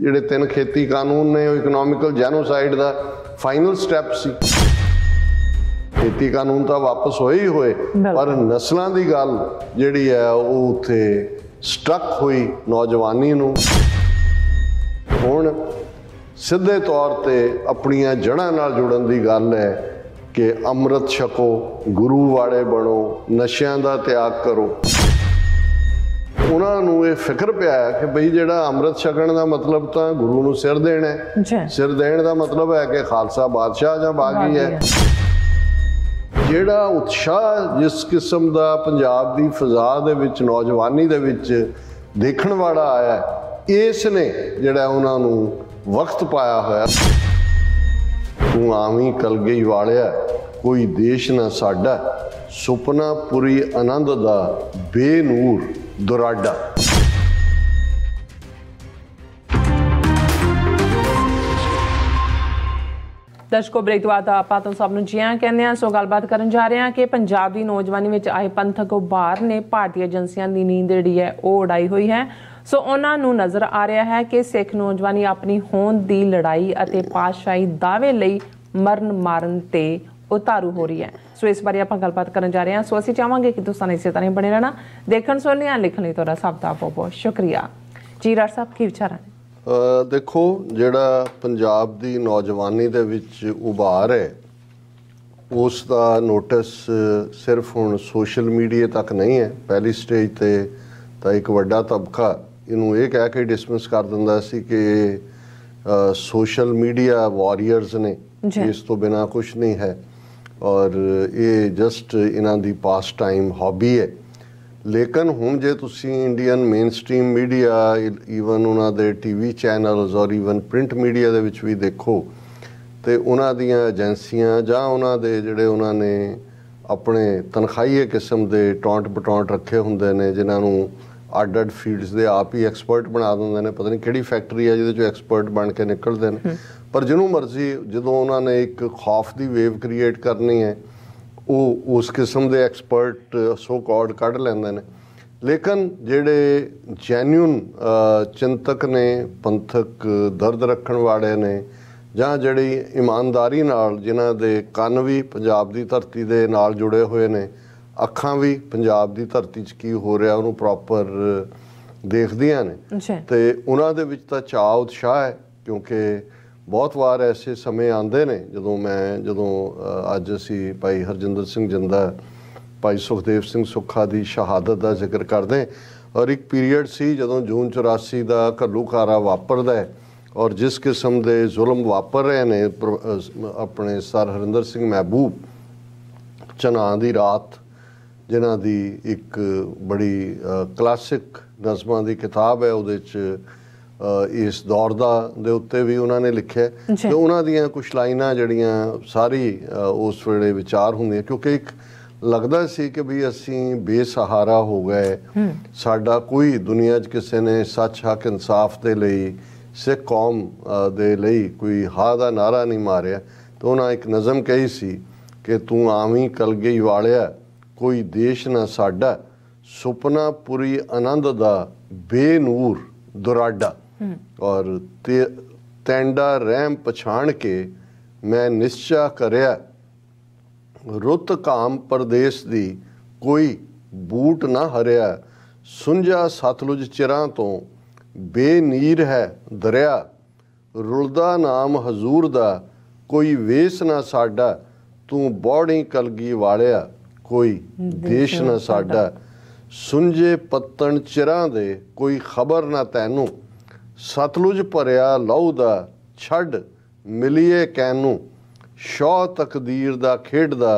ਜਿਹੜੇ ਤਿੰਨ ਖੇਤੀ ਕਾਨੂੰਨ ਨੇ ਉਹ ਇਕਨੋਮਿਕਲ ਜੈਨੋਸਾਈਡ ਦਾ ਫਾਈਨਲ ਸਟੈਪ ਸੀ ਖੇਤੀ ਕਾਨੂੰਨ ਤਾਂ ਵਾਪਸ ਹੋਏ ਹੀ ਹੋਏ ਪਰ ਨਸਲਾਂ ਦੀ ਗੱਲ ਜਿਹੜੀ ਹੈ ਉਹ ਉੱਥੇ ਸਟਕ ਹੋਈ ਨੌਜਵਾਨੀ ਨੂੰ ਹੁਣ ਸਿੱਧੇ ਤੌਰ ਤੇ ਆਪਣੀਆਂ ਜੜਾਂ ਨਾਲ ਜੁੜਨ ਦੀ ਗੱਲ ਹੈ ਕਿ ਅੰਮ੍ਰਿਤ ਛਕੋ ਗੁਰੂ ਵਾਲੇ ਬਣੋ ਨਸ਼ਿਆਂ ਦਾ ਤਿਆਗ ਕਰੋ ਉਹਨਾਂ ਨੂੰ ਇਹ ਫਿਕਰ ਪਿਆ ਕਿ ਬਈ ਜਿਹੜਾ ਅੰਮ੍ਰਿਤ ਛਕਣ ਦਾ ਮਤਲਬ ਤਾਂ ਗੁਰੂ ਨੂੰ ਸਿਰ ਦੇਣਾ ਹੈ ਸਿਰ ਦੇਣ ਦਾ ਮਤਲਬ ਹੈ ਕਿ ਖਾਲਸਾ ਬਾਦਸ਼ਾਹ ਜਾਂ ਬਾਗੀ ਹੈ ਜਿਹੜਾ ਉਤਸ਼ਾਹ ਜਿਸ ਕਿਸਮ ਦਾ ਪੰਜਾਬ ਦੀ ਫਜ਼ਾ ਦੇ ਵਿੱਚ ਨੌਜਵਾਨੀ ਦੇ ਵਿੱਚ ਦੇਖਣ ਵਾਲਾ ਆਇਆ ਇਸ ਨੇ ਜਿਹੜਾ ਉਹਨਾਂ ਨੂੰ ਵਕਤ ਪਾਇਆ ਹੋਇਆ ਤੂੰ ਆਵੀ ਕਲਗਈ ਵਾਲਿਆ ਕੋਈ ਦੇਸ਼ ਨਾ ਸਾਡਾ ਸੁਪਨਾ ਪੂਰੀ ਆਨੰਦ ਦਾ ਬੇਨੂਰ ਦੁਰਾਡਾ ਦਰਸ਼ਕੋ ਬ੍ਰੇਕ ਤੋਂ ਬਾਅਦ ਆਪਾਂ ਤੁਹਾਨੂੰ ਸਭ ਨੂੰ ਜੀਆਂ ਕਹਿੰਦੇ ਆ ਸੋ ਗੱਲਬਾਤ ਕਰਨ ਜਾ ਰਹੇ ਆ ਕਿ ਪੰਜਾਬ ਦੀ ਨੌਜਵਾਨੀ ਵਿੱਚ ਆਏ ਪੰਥਕ ਬਾਹਰ ਨੇ ਭਾਰਤੀ ਏਜੰਸੀਆਂ ਦੀ ਨੀਂਦ ਜਿਹੜੀ ਹੈ ਉਹ ਉਡਾਈ ਹੋਈ ਹੈ ਸੋ ਉਹਨਾਂ ਨੂੰ ਨਜ਼ਰ ਆ ਰਿਹਾ ਹੈ ਕਿ ਸਿੱਖ ਨੌਜਵਾਨੀ ਆਪਣੀ ਹੋਂਦ ਦੀ ਲੜਾਈ ਅਤੇ ਪਾਸ਼ਾਈ ਦਾਅਵੇ ਲਈ ਮਰਨ ਮਾਰਨ ਤੇ ਉਤਾਰੂ ਹੋ ਰਹੀ ਹੈ ਸੋ ਇਸ ਬਾਰੇ ਆਪਾਂ ਗੱਲਬਾਤ ਕਰਨ ਜਾ ਰਹੇ ਹਾਂ ਸੋ ਅਸੀਂ ਚਾਹਾਂਗੇ ਕਿ ਤੁਸੀਂ ਇਸੇ ਤਰ੍ਹਾਂ ਹੀ ਬਣੇ ਰਹਿਣਾ ਦੇਖਣ ਸੁਣ ਲਿਆ ਲਿਖਣ ਲਈ ਤੁਹਾਡਾ ਸਭ ਦਾ ਬਹੁਤ ਬਹੁਤ ਸ਼ੁਕਰੀਆ ਜੀ ਰਾਜ ਸਾਹਿਬ ਕੀ ਵਿਚਾਰਾਂ ਹੈ ਦੇਖੋ ਜਿਹੜਾ ਪੰਜਾਬ ਦੀ ਨੌਜਵਾਨੀ ਦੇ ਵਿੱਚ ਉਭਾਰ ਹੈ ਉਸ ਦਾ ਨੋਟਿਸ ਸਿਰਫ ਹੁਣ ਸੋਸ਼ਲ ਮੀਡੀਆ ਤੱਕ ਨਹੀਂ ਹੈ ਪਹਿਲੀ ਸਟੇਜ ਤੇ ਤਾਂ ਇੱਕ ਵੱਡਾ ਤਬਕਾ ਇਹਨੂੰ ਇਹ ਕਹਿ ਕੇ ਡਿਸਮਿਸ ਕਰ ਦਿੰਦਾ ਸੀ ਕਿ ਸੋਸ਼ਲ ਮੀਡੀਆ ਵਾਰੀਅਰਸ ਨੇ ਇਸ ਤੋਂ ਬਿਨਾ ਕੁਝ ਨਹੀਂ ਹੈ ਔਰ ਇਹ ਜਸਟ ਇਹਨਾਂ ਦੀ ਪਾਸ ਟਾਈਮ ਹੌਬੀ ਹੈ ਲੇਕਿਨ ਹੁਣ ਜੇ ਤੁਸੀਂ Indian mainstream media even ਉਹਨਾਂ ਦੇ ਟੀਵੀ ਚੈਨਲਸ ਔਰ ਇਵਨ ਪ੍ਰਿੰਟ ਮੀਡੀਆ ਦੇ ਵਿੱਚ ਵੀ ਦੇਖੋ ਤੇ ਉਹਨਾਂ ਦੀਆਂ ਏਜੰਸੀਆਂ ਜਾਂ ਉਹਨਾਂ ਦੇ ਜਿਹੜੇ ਉਹਨਾਂ ਨੇ ਆਪਣੇ ਤਨਖਾਹੀਏ ਕਿਸਮ ਦੇ ਟੌਂਟ ਬਟੌਂਟ ਰੱਖੇ ਹੁੰਦੇ ਨੇ ਜਿਨ੍ਹਾਂ ਨੂੰ ਅੱਡ-ਅੱਡ ਫੀਲਡਸ ਦੇ ਆਪ ਹੀ ਐਕਸਪਰਟ ਬਣਾ ਦਿੰਦੇ ਨੇ ਪਤਾ ਨਹੀਂ ਕਿਹੜੀ ਫੈਕਟਰੀ ਹੈ ਜਿਹਦੇ ਚੋਂ ਐਕਸਪਰਟ ਬਣ ਕੇ ਨਿਕਲਦੇ ਨੇ ਪਰ ਜਿਹਨੂੰ ਮਰਜ਼ੀ ਜਦੋਂ ਉਹਨਾਂ ਨੇ ਇੱਕ ਖੌਫ ਦੀ ਵੇਵ ਕ੍ਰੀਏਟ ਕਰਨੀ ਹੈ ਉਹ ਉਸ ਕਿਸਮ ਦੇ ਐਕਸਪਰਟ ਸੋ ਕਾਰਡ ਕੱਢ ਲੈਂਦੇ ਨੇ ਲੇਕਿਨ ਜਿਹੜੇ ਜੈਨੂਨ ਚਿੰਤਕ ਨੇ ਪੰਥਕ ਦਰਦ ਰੱਖਣ ਵਾਲੇ ਨੇ ਜਾਂ ਜਿਹੜੀ ਇਮਾਨਦਾਰੀ ਨਾਲ ਜਿਨ੍ਹਾਂ ਦੇ ਕੰਨ ਵੀ ਪੰਜਾਬ ਦੀ ਧਰਤੀ ਦੇ ਨਾਲ ਜੁੜੇ ਹੋਏ ਨੇ ਅੱਖਾਂ ਵੀ ਪੰਜਾਬ ਦੀ ਧਰਤੀ 'ਚ ਕੀ ਹੋ ਰਿਹਾ ਉਹਨੂੰ ਪ੍ਰੋਪਰ ਦੇਖਦੀਆਂ ਨੇ ਤੇ ਉਹਨਾਂ ਦੇ ਵਿੱਚ ਤਾਂ ਚਾਹ ਉਤਸ਼ਾਹ ਹੈ ਕਿਉਂਕਿ ਬਹੁਤ ਵਾਰ ਐਸੇ ਸਮੇਂ ਆਉਂਦੇ ਨੇ ਜਦੋਂ ਮੈਂ ਜਦੋਂ ਅੱਜ ਅਸੀਂ ਭਾਈ ਹਰਜਿੰਦਰ ਸਿੰਘ ਜਿੰਦਾ ਭਾਈ ਸੁਖਦੇਵ ਸਿੰਘ ਸੁੱਖਾ ਦੀ ਸ਼ਹਾਦਤ ਦਾ ਜ਼ਿਕਰ ਕਰਦੇ ਔਰ ਇੱਕ ਪੀਰੀਅਡ ਸੀ ਜਦੋਂ ਜੂਨ 84 ਦਾ ਘੱਲੂਕਾਰਾ ਵਾਪਰਦਾ ਹੈ ਔਰ ਜਿਸ ਕਿਸਮ ਦੇ ਜ਼ੁਲਮ ਵਾਪਰ ਰਹੇ ਨੇ ਆਪਣੇ ਸਰ ਹਰਿੰਦਰ ਸਿੰਘ ਮਹਿਬੂਬ ਚਨਾ ਦੀ ਰਾਤ ਜਿਨ੍ਹਾਂ ਦੀ ਇੱਕ ਬੜੀ ਕਲਾਸਿਕ ਨਜ਼ਮਾਂ ਦੀ ਕਿਤਾਬ ਹੈ ਉਹਦੇ ਵਿੱਚ ਇਸ ਦੌਰ ਦਾ ਦੇ ਉੱਤੇ ਵੀ ਉਹਨਾਂ ਨੇ ਲਿਖਿਆ ਤੇ ਉਹਨਾਂ ਦੀਆਂ ਕੁਝ ਲਾਈਨਾਂ ਜਿਹੜੀਆਂ ਸਾਰੀ ਉਸ ਵੇਲੇ ਵਿਚਾਰ ਹੁੰਦੀਆਂ ਕਿਉਂਕਿ ਇੱਕ ਲੱਗਦਾ ਸੀ ਕਿ ਵੀ ਅਸੀਂ ਬੇਸਹਾਰਾ ਹੋ ਗਏ ਸਾਡਾ ਕੋਈ ਦੁਨੀਆ 'ਚ ਕਿਸੇ ਨੇ ਸੱਚ ਹੱਕ ਇਨਸਾਫ ਦੇ ਲਈ ਸਿੱਖ ਕੌਮ ਦੇ ਲਈ ਕੋਈ ਹਾ ਦਾ ਨਾਰਾ ਨਹੀਂ ਮਾਰਿਆ ਤਾਂ ਉਹਨਾਂ ਇੱਕ ਨਜ਼ਮ ਕਹੀ ਸੀ ਕਿ ਤੂੰ ਆਵੀਂ ਕਲਗਈ ਵਾਲਿਆ ਕੋਈ ਦੇਸ਼ ਨਾ ਸਾਡਾ ਸੁਪਨਾ ਪੂਰੀ ਆਨੰਦ ਦਾ ਬੇਨੂਰ ਦੁਰਾਡਾ ਔਰ ਤੈਂਡਾ ਰਹਿਮ ਪਛਾਣ ਕੇ ਮੈਂ ਨਿਸ਼ਚਾ ਕਰਿਆ ਰੁੱਤ ਕਾਮ ਪਰਦੇਸ਼ ਦੀ ਕੋਈ ਬੂਟ ਨਾ ਹਰਿਆ ਸੁੰਝਾ ਸਤਲੁਜ ਚਿਰਾਂ ਤੋਂ ਬੇਨੀਰ ਹੈ ਦਰਿਆ ਰੁਲਦਾ ਨਾਮ ਹਜ਼ੂਰ ਦਾ ਕੋਈ ਵੇਸ ਨਾ ਸਾਡਾ ਤੂੰ ਬੋੜੀ ਕਲਗੀ ਵਾਲਿਆ ਕੋਈ ਦੇਸ਼ ਨਾ ਸਾਡਾ ਸੁੰਝੇ ਪੱਤਣ ਚਿਰਾਂ ਦੇ ਕੋਈ ਖਬਰ ਨਾ ਤੈਨੂੰ ਸਤਲੁਜ ਭਰਿਆ ਲਹੂ ਦਾ ਛੱਡ ਮਿਲਿਏ ਕੈਨੂੰ ਸ਼ੌ ਤਕਦੀਰ ਦਾ ਖੇਡਦਾ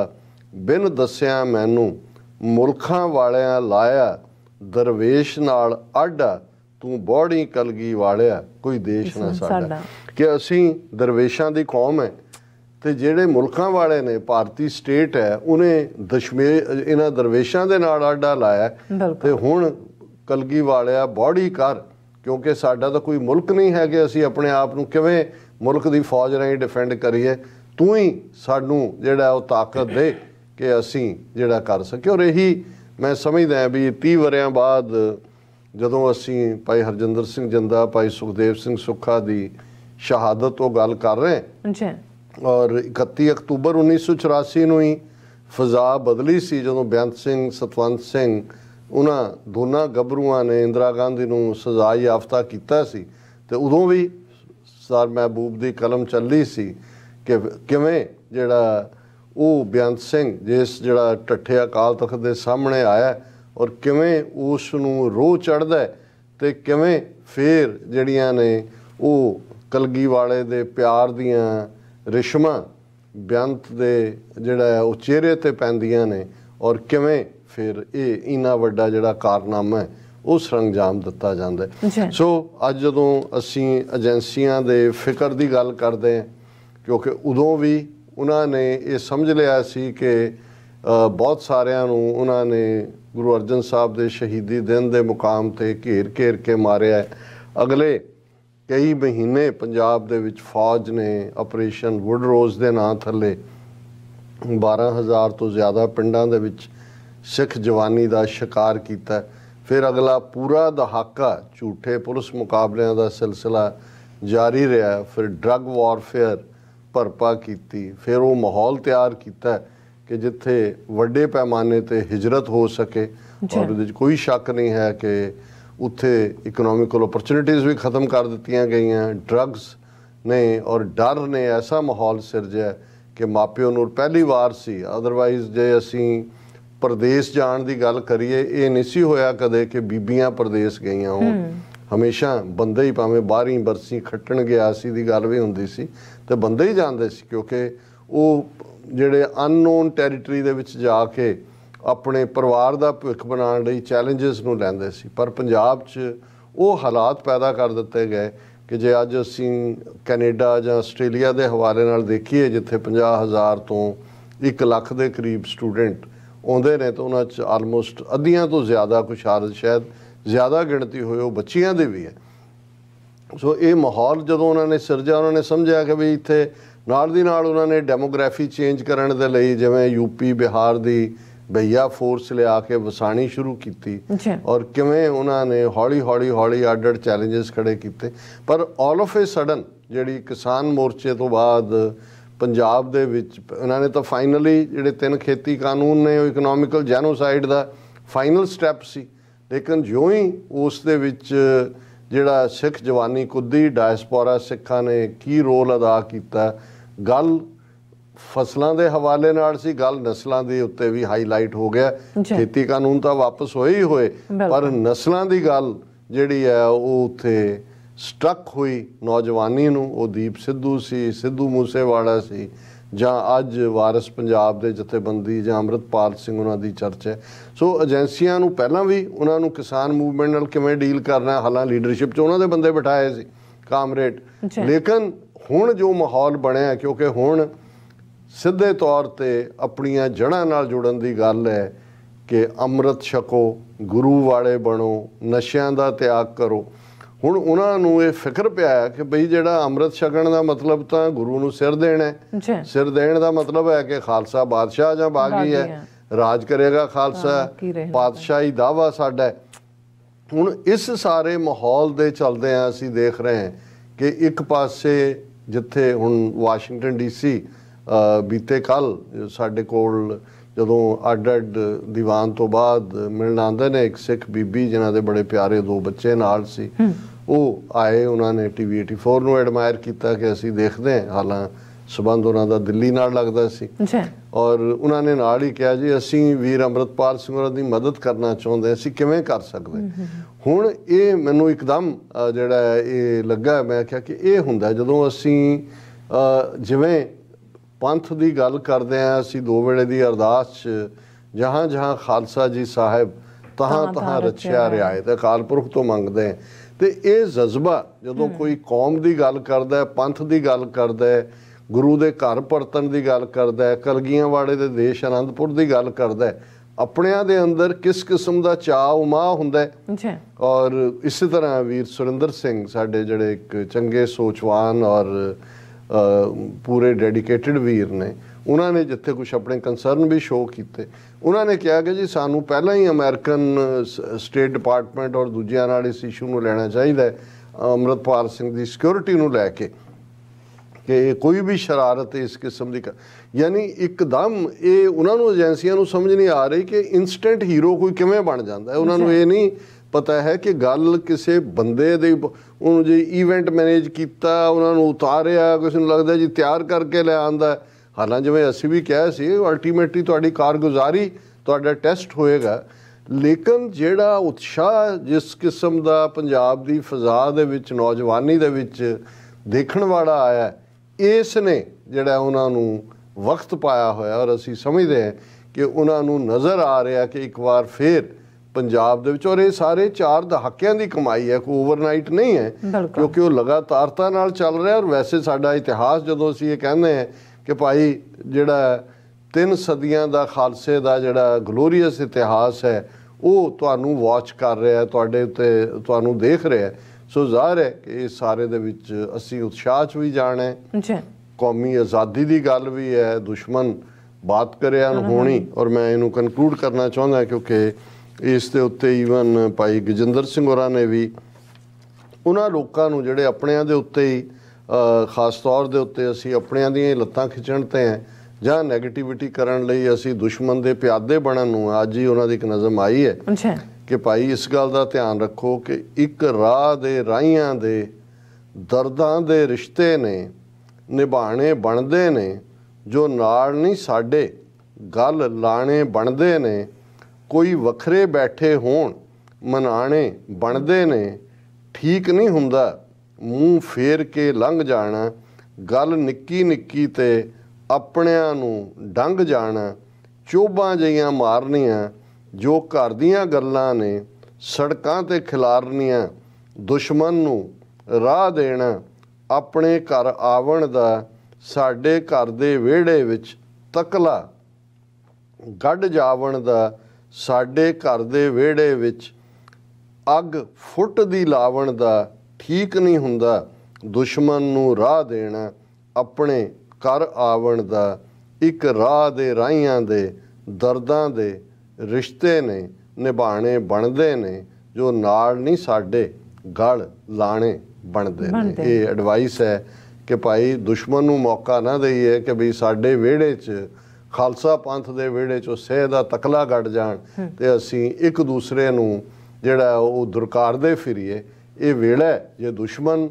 ਬਿਨ ਦੱਸਿਆ ਮੈਨੂੰ ਮੁਲਖਾਂ ਵਾਲਿਆਂ ਲਾਇਆ ਦਰਵੇਸ਼ ਨਾਲ ਆਡਾ ਤੂੰ ਬੋੜੀ ਕਲਗੀ ਵਾਲਿਆ ਕੋਈ ਦੇਸ਼ ਨਾ ਸਾਡਾ ਕਿ ਅਸੀਂ ਦਰਵੇਸ਼ਾਂ ਦੀ ਕੌਮ ਹੈ ਤੇ ਜਿਹੜੇ ਮੁਲਕਾਂ ਵਾਲੇ ਨੇ ਭਾਰਤੀ ਸਟੇਟ ਹੈ ਉਹਨੇ ਦਸ਼ਮੇ ਇਹਨਾਂ ਦਰਵੇਸ਼ਾਂ ਦੇ ਨਾਲ ਅੱਡਾ ਲਾਇਆ ਤੇ ਹੁਣ ਕਲਗੀ ਵਾਲਿਆ ਬੋੜੀ ਕਰ ਕਿਉਂਕਿ ਸਾਡਾ ਤਾਂ ਕੋਈ ਮੁਲਕ ਨਹੀਂ ਹੈ ਕਿ ਅਸੀਂ ਆਪਣੇ ਆਪ ਨੂੰ ਕਿਵੇਂ ਮੁਲਕ ਦੀ ਫੌਜ ਰਾਹੀਂ ਡਿਫੈਂਡ ਕਰੀਏ ਤੂੰ ਹੀ ਸਾਨੂੰ ਜਿਹੜਾ ਉਹ ਤਾਕਤ ਦੇ ਕਿ ਅਸੀਂ ਜਿਹੜਾ ਕਰ ਸਕੀਏ ਔਰ ਇਹੀ ਮੈਂ ਸਮਝਦਾ ਵੀ 30 ਵਰਿਆਂ ਬਾਅਦ ਜਦੋਂ ਅਸੀਂ ਭਾਈ ਹਰਜਿੰਦਰ ਸਿੰਘ ਜੰਦਾ ਭਾਈ ਸੁਖਦੇਵ ਸਿੰਘ ਸੁੱਖਾ ਦੀ ਸ਼ਹਾਦਤ ਤੋਂ ਗੱਲ ਕਰ ਰਹੇ ਹਾਂ ਜੀ ਔਰ 31 ਅਕਤੂਬਰ 1984 ਨੂੰ ਹੀ ਫਜ਼ਾ ਬਦਲੀ ਸੀ ਜਦੋਂ ਬੇਅੰਤ ਸਿੰਘ ਸਤਵੰਤ ਸਿੰਘ ਉਹਨਾਂ ਦੋਨਾਂ ਗੱਭਰੂਆਂ ਨੇ ਇੰਦਰਾ ਗਾਂਧੀ ਨੂੰ ਸਜ਼ਾ ਯਾਫਤਾ ਕੀਤਾ ਸੀ ਤੇ ਉਦੋਂ ਵੀ ਸਰ ਮਹਿਬੂਬ ਦੀ ਕਲਮ ਚੱਲੀ ਸੀ ਕਿ ਕਿਵੇਂ ਜਿਹੜਾ ਉਹ ਬਿਆੰਤ ਸਿੰਘ ਜਿਸ ਜਿਹੜਾ ਟੱਠੇ ਅਕਾਲ ਤਖਤ ਦੇ ਸਾਹਮਣੇ ਆਇਆ ਔਰ ਕਿਵੇਂ ਉਸ ਨੂੰ ਰੋਹ ਚੜਦਾ ਤੇ ਕਿਵੇਂ ਫੇਰ ਜਿਹੜੀਆਂ ਨੇ ਉਹ ਕਲਗੀ ਵਾਲੇ ਦੇ ਪਿਆਰ ਦੀਆਂ ਰਿਸ਼ਮਾਂ ਬਿਆੰਤ ਦੇ ਜਿਹੜਾ ਉਹ ਚਿਹਰੇ ਤੇ ਪੈਂਦੀਆਂ ਨੇ ਔਰ ਕਿਵੇਂ ਫਿਰ ਇਹ ਇਨਾ ਵੱਡਾ ਜਿਹੜਾ ਕਾਰਨਾਮਾ ਹੈ ਉਹ ਸਰੰਗਜਾਮ ਦਿੱਤਾ ਜਾਂਦਾ ਸੋ ਅੱਜ ਜਦੋਂ ਅਸੀਂ ਏਜੰਸੀਆਂ ਦੇ ਫਿਕਰ ਦੀ ਗੱਲ ਕਰਦੇ ਹਾਂ ਕਿਉਂਕਿ ਉਦੋਂ ਵੀ ਉਹਨਾਂ ਨੇ ਇਹ ਸਮਝ ਲਿਆ ਸੀ ਕਿ ਬਹੁਤ ਸਾਰਿਆਂ ਨੂੰ ਉਹਨਾਂ ਨੇ ਗੁਰੂ ਅਰਜਨ ਸਾਹਿਬ ਦੇ ਸ਼ਹੀਦੀ ਦਿਨ ਦੇ ਮੁਕਾਮ ਤੇ ਘੇਰ ਘੇਰ ਕੇ ਮਾਰਿਆ ਅਗਲੇ ਕਈ ਮਹੀਨੇ ਪੰਜਾਬ ਦੇ ਵਿੱਚ ਫੌਜ ਨੇ ਆਪਰੇਸ਼ਨ ਵੁੱਡ ਰੋਜ਼ ਦੇ ਨਾਂ ਥੱਲੇ 12000 ਤੋਂ ਜ਼ਿਆਦਾ ਪਿੰਡਾਂ ਦੇ ਵਿੱਚ ਸਿੱਖ ਜਵਾਨੀ ਦਾ ਸ਼ਿਕਾਰ ਕੀਤਾ ਫਿਰ ਅਗਲਾ ਪੂਰਾ ਦਹਾਕਾ ਝੂਠੇ ਪੁਲਿਸ ਮੁਕਾਬਲਿਆਂ ਦਾ ਸਿਲਸਿਲਾ ਜਾਰੀ ਰਿਹਾ ਫਿਰ ਡਰਗ ਵਾਰਫੇਅਰ ਭਰਪਾ ਕੀਤੀ ਫਿਰ ਉਹ ਮਾਹੌਲ ਤਿਆਰ ਕੀਤਾ ਕਿ ਜਿੱਥੇ ਵੱਡੇ ਪੈਮਾਨੇ ਤੇ ਹਿਜਰਤ ਹੋ ਸਕੇ ਔਰ ਉਹਦੇ ਵਿੱਚ ਕੋਈ ਸ਼ੱਕ ਨਹੀਂ ਹੈ ਕਿ ਉੱਥੇ ਇਕਨੋਮਿਕਲ ਓਪਰਚ्युनिटीज ਵੀ ਖਤਮ ਕਰ ਦਿੱਤੀਆਂ ਗਈਆਂ ਡਰੱਗਸ ਨੇ ਔਰ ਡਰ ਨੇ ਐਸਾ ਮਾਹੌਲ ਸਿਰਜਿਆ ਕਿ ਮਾਪਿਓ ਨੂੰ ਪਹਿਲੀ ਵਾਰ ਸੀ ਅਦਰਵਾਈਜ਼ ਜੇ ਅਸੀਂ ਪਰਦੇਸ ਜਾਣ ਦੀ ਗੱਲ ਕਰੀਏ ਇਹ ਨਹੀਂ ਸੀ ਹੋਇਆ ਕਦੇ ਕਿ ਬੀਬੀਆਂ ਪਰਦੇਸ ਗਈਆਂ ਹੋਣ ਹਮੇਸ਼ਾ ਬੰਦੇ ਹੀ ਭਾਵੇਂ ਬਾਹਰੀ ਬਰਸੀ ਖੱਟਣ ਗਿਆ ਸੀ ਦੀ ਗੱਲ ਵੀ ਹੁੰਦੀ ਸੀ ਤੇ ਬੰਦੇ ਹੀ ਜਾਂਦੇ ਸੀ ਕਿਉਂਕਿ ਉਹ ਜਿਹੜੇ ਅਨਨੋਨ ਟੈਰੀਟਰੀ ਦੇ ਵਿੱਚ ਜਾ ਕੇ ਆਪਣੇ ਪਰਿਵਾਰ ਦਾ ਭਵਿੱਖ ਬਣਾਉਣ ਲਈ ਚੈਲੰਜਸ ਨੂੰ ਲੈਂਦੇ ਸੀ ਪਰ ਪੰਜਾਬ 'ਚ ਉਹ ਹਾਲਾਤ ਪੈਦਾ ਕਰ ਦਿੱਤੇ ਗਏ ਕਿ ਜੇ ਅੱਜ ਅਸੀਂ ਕੈਨੇਡਾ ਜਾਂ ਆਸਟ੍ਰੇਲੀਆ ਦੇ ਹਵਾਲੇ ਨਾਲ ਦੇਖੀਏ ਜਿੱਥੇ 50000 ਤੋਂ 1 ਲੱਖ ਦੇ ਕਰੀਬ ਸਟੂਡੈਂਟ ਆਉਂਦੇ ਨੇ ਤਾਂ ਉਹਨਾਂ 'ਚ ਆਲਮੋਸਟ ਅੱਧੀਆਂ ਤੋਂ ਜ਼ਿਆਦਾ ਕੁ ਸ਼ਾਰਦ ਸ਼ਾਇਦ ਜ਼ਿਆਦਾ ਗਿਣਤੀ ਹੋਏ ਉਹ ਬੱਚੀਆਂ ਦੇ ਵੀ ਹੈ ਸੋ ਇਹ ਮਾਹੌਲ ਜਦੋਂ ਉਹਨਾਂ ਨੇ ਸਿਰਜਿਆ ਉਹਨਾਂ ਨੇ ਸਮਝਿਆ ਕਿ ਵੀ ਇੱਥੇ ਨਾਲ ਦੀ ਨਾਲ ਉਹਨਾਂ ਨੇ ਡੈਮੋਗ੍ਰਾਫੀ ਚੇਂਜ ਕਰਨ ਦੇ ਲਈ ਜਿਵੇਂ ਯੂਪੀ ਬਿਹਾਰ ਦੀ ਬਈਆ ਫੋਰਸ ਲਿਆ ਕੇ ਵਸਾਣੀ ਸ਼ੁਰੂ ਕੀਤੀ ਔਰ ਕਿਵੇਂ ਉਹਨਾਂ ਨੇ ਹੌਲੀ ਹੌਲੀ ਹੌਲੀ ਅੱਡ ਚੈਲੰਜਸ ਖੜੇ ਕੀਤੇ ਪਰ ਆਲ ਆਫ ਅ ਸਡਨ ਜਿਹੜੀ ਕਿਸਾਨ ਮੋਰਚੇ ਤੋਂ ਬਾਅਦ ਪੰਜਾਬ ਦੇ ਵਿੱਚ ਉਹਨਾਂ ਨੇ ਤਾਂ ਫਾਈਨਲੀ ਜਿਹੜੇ ਤਿੰਨ ਖੇਤੀ ਕਾਨੂੰਨ ਨੇ ਉਹ ਇਕਨੋਮਿਕਲ ਜੈਨੋਸਾਈਡ ਦਾ ਫਾਈਨਲ ਸਟੈਪ ਸੀ ਲੇਕਿਨ ਜਿਉਂ ਹੀ ਉਸ ਦੇ ਵਿੱਚ ਜਿਹੜਾ ਸਿੱਖ ਜਵਾਨੀ ਕੁੱਦੀ ਡਾਇਸਪੋਰਾ ਸਿੱਖਾਂ ਨੇ ਕੀ ਰੋਲ ਅਦਾ ਕੀਤਾ ਗੱਲ ਫਸਲਾਂ ਦੇ ਹਵਾਲੇ ਨਾਲ ਸੀ ਗੱਲ ਨਸਲਾਂ ਦੇ ਉੱਤੇ ਵੀ ਹਾਈਲਾਈਟ ਹੋ ਗਿਆ ਖੇਤੀ ਕਾਨੂੰਨ ਤਾਂ ਵਾਪਸ ਹੋਏ ਹੀ ਹੋਏ ਪਰ ਨਸਲਾਂ ਦੀ ਗੱਲ ਜਿਹੜੀ ਹੈ ਉਹ ਉੱਥੇ ਸਟਕ ਹੋਈ ਨੌਜਵਾਨੀ ਨੂੰ ਉਹ ਦੀਪ ਸਿੱਧੂ ਸੀ ਸਿੱਧੂ ਮੂਸੇਵਾਲਾ ਸੀ ਜਾਂ ਅੱਜ ਵਾਰਿਸ ਪੰਜਾਬ ਦੇ ਜਥੇਬੰਦੀ ਜਾਂ ਅਮਰਤਪਾਲ ਸਿੰਘ ਉਹਨਾਂ ਦੀ ਚਰਚਾ ਹੈ ਸੋ ਏਜੰਸੀਆਂ ਨੂੰ ਪਹਿਲਾਂ ਵੀ ਉਹਨਾਂ ਨੂੰ ਕਿਸਾਨ ਮੂਵਮੈਂਟ ਨਾਲ ਕਿਵੇਂ ਡੀਲ ਕਰਨਾ ਹਾਲਾਂ ਲੀਡਰਸ਼ਿਪ 'ਚ ਉਹਨਾਂ ਦੇ ਬੰਦੇ ਬਿਠਾਏ ਸੀ ਕਾਮਰੇਡ ਲੇਕਿਨ ਹੁਣ ਜੋ ਮਾਹੌਲ ਬਣਿਆ ਕਿਉਂਕਿ ਹੁਣ ਸਿੱਧੇ ਤੌਰ ਤੇ ਆਪਣੀਆਂ ਜੜਾਂ ਨਾਲ ਜੁੜਨ ਦੀ ਗੱਲ ਹੈ ਕਿ ਅੰਮ੍ਰਿਤ ਛਕੋ ਗੁਰੂ ਵਾਲੇ ਬਣੋ ਨਸ਼ਿਆਂ ਦਾ ਤਿਆਗ ਕਰੋ ਹੁਣ ਉਹਨਾਂ ਨੂੰ ਇਹ ਫਿਕਰ ਪਿਆ ਕਿ ਬਈ ਜਿਹੜਾ ਅੰਮ੍ਰਿਤ ਛਕਣ ਦਾ ਮਤਲਬ ਤਾਂ ਗੁਰੂ ਨੂੰ ਸਿਰ ਦੇਣਾ ਹੈ ਸਿਰ ਦੇਣ ਦਾ ਮਤਲਬ ਹੈ ਕਿ ਖਾਲਸਾ ਬਾਦਸ਼ਾਹ ਜਾਂ ਬਾਗੀ ਹੈ ਰਾਜ ਕਰੇਗਾ ਖਾਲਸਾ ਪਾਤਸ਼ਾਹੀ ਦਾਵਾ ਸਾਡਾ ਹੁਣ ਇਸ ਸਾਰੇ ਮਾਹੌਲ ਦੇ ਚਲਦੇ ਆ ਅਸੀਂ ਦੇਖ ਰਹੇ ਹਾਂ ਕਿ ਇੱਕ ਪਾਸੇ ਜਿੱਥੇ ਹੁਣ ਵਾਸ਼ਿੰਗਟਨ ਡੀਸੀ ਬੀਤੇ ਕੱਲ ਸਾਡੇ ਕੋਲ ਜਦੋਂ ਅੱਡ ਅੱਡ ਦੀਵਾਨ ਤੋਂ ਬਾਅਦ ਮਿਲਣ ਆਂਦੇ ਨੇ ਇੱਕ ਸਿੱਖ ਬੀਬੀ ਜਿਨ੍ਹਾਂ ਦੇ ਬੜੇ ਪਿਆਰੇ ਦੋ ਬੱਚੇ ਨਾਲ ਸੀ ਉਹ ਆਏ ਉਹਨਾਂ ਨੇ ਟੀਵੀ 84 ਨੂੰ ਐਡਮਾਇਰ ਕੀਤਾ ਕਿ ਅਸੀਂ ਦੇਖਦੇ ਹਾਂ ਹਾਲਾਂ ਸਬੰਧ ਉਹਨਾਂ ਦਾ ਦਿੱਲੀ ਨਾਲ ਲੱਗਦਾ ਸੀ ਜੀ ਔਰ ਉਹਨਾਂ ਨੇ ਨਾਲ ਹੀ ਕਿਹਾ ਜੀ ਅਸੀਂ ਵੀਰ ਅਮਰਤਪਾਲ ਸਿੰਘ ਹੋਰਾਂ ਦੀ ਮਦਦ ਕਰਨਾ ਚਾਹੁੰਦੇ ਅਸੀਂ ਕਿਵੇਂ ਕਰ ਸਕਦੇ ਹੁਣ ਇਹ ਮੈਨੂੰ ਇੱਕਦਮ ਜਿਹੜਾ ਇਹ ਲੱਗਾ ਮੈਂ ਕਿਹਾ ਕਿ ਇਹ ਹੁੰਦਾ ਜਦੋਂ ਅਸੀਂ ਜਿਵੇਂ ਪੰਥ ਦੀ ਗੱਲ ਕਰਦੇ ਆ ਅਸੀਂ ਦੋ ਵੇਲੇ ਦੀ ਅਰਦਾਸ ਚ ਜਹਾਂ ਜਹਾਂ ਖਾਲਸਾ ਜੀ ਸਾਹਿਬ ਤਹਾਂ ਤਹਾਂ ਰਚਿਆ ਰਿਆਇਤ ਅਕਾਲ ਪੁਰਖ ਤੋਂ ਮੰਗਦੇ ਆ ਤੇ ਇਹ ਜਜ਼ਬਾ ਜਦੋਂ ਕੋਈ ਕੌਮ ਦੀ ਗੱਲ ਕਰਦਾ ਹੈ ਪੰਥ ਦੀ ਗੱਲ ਕਰਦਾ ਹੈ ਗੁਰੂ ਦੇ ਘਰ ਪਰਤਣ ਦੀ ਗੱਲ ਕਰਦਾ ਹੈ ਕਲਗੀਆਂ ਵਾਲੇ ਦੇ ਦੇਸ਼ ਅਨੰਦਪੁਰ ਦੀ ਗੱਲ ਕਰਦਾ ਹੈ ਆਪਣਿਆਂ ਦੇ ਅੰਦਰ ਕਿਸ ਕਿਸਮ ਦਾ ਚਾਹ ਉਮਾ ਹੁੰਦਾ ਹੈ ਜੀ ਔਰ ਇਸੇ ਤਰ੍ਹਾਂ ਵੀਰ ਸੁਰਿੰਦਰ ਸਿੰਘ ਸਾਡੇ ਜਿਹੜੇ ਇੱਕ ਚੰਗੇ ਸੋਚਵਾਨ ਔਰ ਪੂਰੇ ਡੈਡੀਕੇਟਿਡ ਵੀਰ ਨੇ ਉਹਨਾਂ ਨੇ ਜਿੱਥੇ ਕੁਝ ਆਪਣੇ ਕੰਸਰਨ ਵੀ ਸ਼ੋਅ ਕੀਤੇ ਉਹਨਾਂ ਨੇ ਕਿਹਾ ਕਿ ਜੀ ਸਾਨੂੰ ਪਹਿਲਾਂ ਹੀ ਅਮਰੀਕਨ ਸਟੇਟ ਡਿਪਾਰਟਮੈਂਟ ਔਰ ਦੂਜਿਆਂ ਨਾਲ ਇਸ ਇਸ਼ੂ ਨੂੰ ਲੈਣਾ ਚਾਹੀਦਾ ਹੈ ਅਮਰਤਪਾਲ ਸਿੰਘ ਦੀ ਸਿਕਿਉਰਿਟੀ ਨੂੰ ਲੈ ਕੇ ਕਿ ਕੋਈ ਵੀ ਸ਼ਰਾਰਤ ਇਸ ਕਿਸਮ ਦੀ ਯਾਨੀ ਇੱਕਦਮ ਇਹ ਉਹਨਾਂ ਨੂੰ ਏਜੰਸੀਆਂ ਨੂੰ ਸਮਝ ਨਹੀਂ ਆ ਰਹੀ ਕਿ ਇਨਸਟੈਂਟ ਹੀਰੋ ਕੋਈ ਕਿਵੇਂ ਬਣ ਜਾਂਦਾ ਹੈ ਉਹਨਾਂ ਨੂੰ ਇਹ ਨਹੀਂ ਪਤਾ ਹੈ ਕਿ ਗੱਲ ਕਿਸੇ ਬੰਦੇ ਦੇ ਉਹਨੂੰ ਜੇ ਇਵੈਂਟ ਮੈਨੇਜ ਕੀਤਾ ਉਹਨਾਂ ਨੂੰ ਉਤਾਰਿਆ ਕਿਸੇ ਨੂੰ ਲੱਗਦਾ ਜੀ ਤਿਆਰ ਕਰਕੇ ਲੈ ਆਂਦਾ ਹਾਲਾਂ ਜਿਵੇਂ ਅਸੀਂ ਵੀ ਕਿਹਾ ਸੀ ਅਲਟੀਮੇਟਲੀ ਤੁਹਾਡੀ ਕਾਰਗੁਜ਼ਾਰੀ ਤੁਹਾਡਾ ਟੈਸਟ ਹੋਏਗਾ ਲੇਕਿਨ ਜਿਹੜਾ ਉਤਸ਼ਾਹ ਜਿਸ ਕਿਸਮ ਦਾ ਪੰਜਾਬ ਦੀ ਫਜ਼ਾ ਦੇ ਵਿੱਚ ਨੌਜਵਾਨੀ ਦੇ ਵਿੱਚ ਦੇਖਣ ਵਾਲਾ ਆਇਆ ਇਸ ਨੇ ਜਿਹੜਾ ਉਹਨਾਂ ਨੂੰ ਵਕਤ ਪਾਇਆ ਹੋਇਆ ਔਰ ਅਸੀਂ ਸਮਝਦੇ ਹਾਂ ਕਿ ਉਹਨਾਂ ਨੂੰ ਨਜ਼ਰ ਆ ਰਿਹਾ ਕਿ ਇੱਕ ਵਾਰ ਫੇਰ ਪੰਜਾਬ ਦੇ ਵਿੱਚ ਔਰ ਇਹ ਸਾਰੇ ਚਾਰ ਦਹਾਕਿਆਂ ਦੀ ਕਮਾਈ ਹੈ ਕੋਈ ਓਵਰਨਾਈਟ ਨਹੀਂ ਹੈ ਕਿਉਂਕਿ ਉਹ ਲਗਾਤਾਰਤਾ ਨਾਲ ਚੱਲ ਰਿਹਾ ਔਰ ਵੈਸੇ ਸਾਡਾ ਇਤਿਹਾਸ ਜਦੋਂ ਅਸੀਂ ਇਹ ਕਹਿੰਦੇ ਹਾਂ ਕਿ ਭਾਈ ਜਿਹੜਾ ਤਿੰਨ ਸਦੀਆਂ ਦਾ ਖਾਲਸੇ ਦਾ ਜਿਹੜਾ ਗਲੋਰੀਅਸ ਇਤਿਹਾਸ ਹੈ ਉਹ ਤੁਹਾਨੂੰ ਵਾਚ ਕਰ ਰਿਹਾ ਹੈ ਤੁਹਾਡੇ ਉੱਤੇ ਤੁਹਾਨੂੰ ਦੇਖ ਰਿਹਾ ਹੈ ਸੋ ਜ਼ਾਹਰ ਹੈ ਕਿ ਇਹ ਸਾਰੇ ਦੇ ਵਿੱਚ ਅਸੀਂ ਉਤਸ਼ਾਹ 'ਚ ਵੀ ਜਾਣਾ ਹੈ ਜੀ ਕੌਮੀ ਆਜ਼ਾਦੀ ਦੀ ਗੱਲ ਵੀ ਹੈ ਦੁਸ਼ਮਣ ਬਾਤ ਕਰਿਆ ਹੋਣੀ ਔਰ ਮੈਂ ਇਹਨੂੰ ਕਨਕਲੂਡ ਕਰਨਾ ਚਾਹੁੰਦਾ ਕਿਉਂਕਿ ਇਸ ਦੇ ਉੱਤੇ ਈਵਨ ਭਾਈ ਗਜਿੰਦਰ ਸਿੰਘ ਹੋਰਾਂ ਨੇ ਵੀ ਉਹਨਾਂ ਲੋਕਾਂ ਨੂੰ ਜਿਹੜੇ ਆਪਣਿਆਂ ਦੇ ਉੱਤੇ ਹੀ ਖਾਸ ਤੌਰ ਦੇ ਉੱਤੇ ਅਸੀਂ ਆਪਣਿਆਂ ਦੀਆਂ ਲੱਤਾਂ ਖਿੱਚਣ ਤੇ ਆ ਜਾਂ 네ਗੇਟਿਵਿਟੀ ਕਰਨ ਲਈ ਅਸੀਂ ਦੁਸ਼ਮਣ ਦੇ ਪਿਆਦੇ ਬਣਨ ਨੂੰ ਅੱਜ ਹੀ ਉਹਨਾਂ ਦੀ ਇੱਕ ਨਜ਼ਮ ਆਈ ਹੈ ਅੱਛਾ ਕਿ ਭਾਈ ਇਸ ਗੱਲ ਦਾ ਧਿਆਨ ਰੱਖੋ ਕਿ ਇੱਕ ਰਾਹ ਦੇ ਰਾਹੀਆਂ ਦੇ ਦਰਦਾਂ ਦੇ ਰਿਸ਼ਤੇ ਨੇ ਨਿਭਾਣੇ ਬਣਦੇ ਨੇ ਜੋ ਨਾਲ ਨਹੀਂ ਸਾਡੇ ਗੱਲ ਲਾਣੇ ਬਣਦੇ ਨੇ ਕੋਈ ਵੱਖਰੇ ਬੈਠੇ ਹੋਣ ਮਨਾਣੇ ਬਣਦੇ ਨੇ ਠੀਕ ਨਹੀਂ ਹੁੰਦਾ ਮੂੰਹ ਫੇਰ ਕੇ ਲੰਘ ਜਾਣਾ ਗੱਲ ਨਿੱਕੀ ਨਿੱਕੀ ਤੇ ਆਪਣਿਆਂ ਨੂੰ ਡੰਗ ਜਾਣਾ ਚੋਬਾਂ ਜਈਆਂ ਮਾਰਨੀਆਂ ਜੋ ਘਰ ਦੀਆਂ ਗੱਲਾਂ ਨੇ ਸੜਕਾਂ ਤੇ ਖਿਲਾਰਨੀਆਂ ਦੁਸ਼ਮਣ ਨੂੰ ਰਾਹ ਦੇਣਾ ਆਪਣੇ ਘਰ ਆਵਣ ਦਾ ਸਾਡੇ ਘਰ ਦੇ ਵਿਹੜੇ ਵਿੱਚ ਤਕਲਾ ਗੱਡ ਜਾਵਣ ਦਾ ਸਾਡੇ ਘਰ ਦੇ ਵਿਹੜੇ ਵਿੱਚ ਅੱਗ ਫੁੱਟ ਦੀ ਲਾਵਣ ਦਾ ਠੀਕ ਨਹੀਂ ਹੁੰਦਾ ਦੁਸ਼ਮਣ ਨੂੰ ਰਾਹ ਦੇਣਾ ਆਪਣੇ ਘਰ ਆਵਣ ਦਾ ਇੱਕ ਰਾਹ ਦੇ ਰਾਹੀਆਂ ਦੇ ਦਰਦਾਂ ਦੇ ਰਿਸ਼ਤੇ ਨੇ ਨਿਭਾਣੇ ਬਣਦੇ ਨੇ ਜੋ ਨਾਲ ਨਹੀਂ ਸਾਡੇ ਗਲ ਲਾਣੇ ਬਣਦੇ ਨੇ ਇਹ ਐਡਵਾਈਸ ਹੈ ਕਿ ਭਾਈ ਦੁਸ਼ਮਣ ਨੂੰ ਮੌਕਾ ਨਾ ਦੇਈਏ ਕਿ ਵੀ ਸਾਡੇ ਵਿਹੜੇ 'ਚ ਖਾਲਸਾ ਪੰਥ ਦੇ ਵਿਹੜੇ ਚੋਂ ਸਹਿ ਦਾ ਤਕਲਾ ਗੜ ਜਾਣ ਤੇ ਅਸੀਂ ਇੱਕ ਦੂਸਰੇ ਨੂੰ ਜਿਹੜਾ ਉਹ ਦੁਰਕਾਰਦੇ ਫਿਰੀਏ ਇਹ ਵੇਲਾ ਜੇ ਦੁਸ਼ਮਣ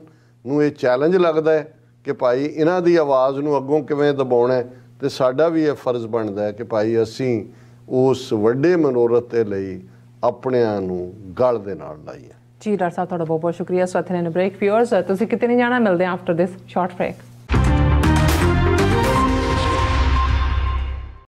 ਨੂੰ ਇਹ ਚੈਲੰਜ ਲੱਗਦਾ ਹੈ ਕਿ ਭਾਈ ਇਹਨਾਂ ਦੀ ਆਵਾਜ਼ ਨੂੰ ਅੱਗੋਂ ਕਿਵੇਂ ਦਬਾਉਣਾ ਹੈ ਤੇ ਸਾਡਾ ਵੀ ਇਹ ਫਰਜ਼ ਬਣਦਾ ਹੈ ਕਿ ਭਾਈ ਅਸੀਂ ਉਸ ਵੱਡੇ ਮਨੋਰਥ ਦੇ ਲਈ ਆਪਣਿਆਂ ਨੂੰ ਗਲ ਦੇ ਨਾਲ ਲਾਈਏ ਜੀ ਡਾਕਟਰ ਸਾਹਿਬ ਤੁਹਾਡਾ ਬਹੁਤ ਬਹੁਤ ਸ਼ੁਕਰੀਆ ਸੋ ਨੇ ਬ੍ਰੇਕ ਵਿਅਰਸ ਤੁਸੀਂ ਕਿਤੇ ਨਹੀਂ ਜਾਣਾ ਮਿਲਦੇ ਆਫਟਰ ਦਿਸ ਸ਼ਾਰਟ ਬ੍ਰੇਕ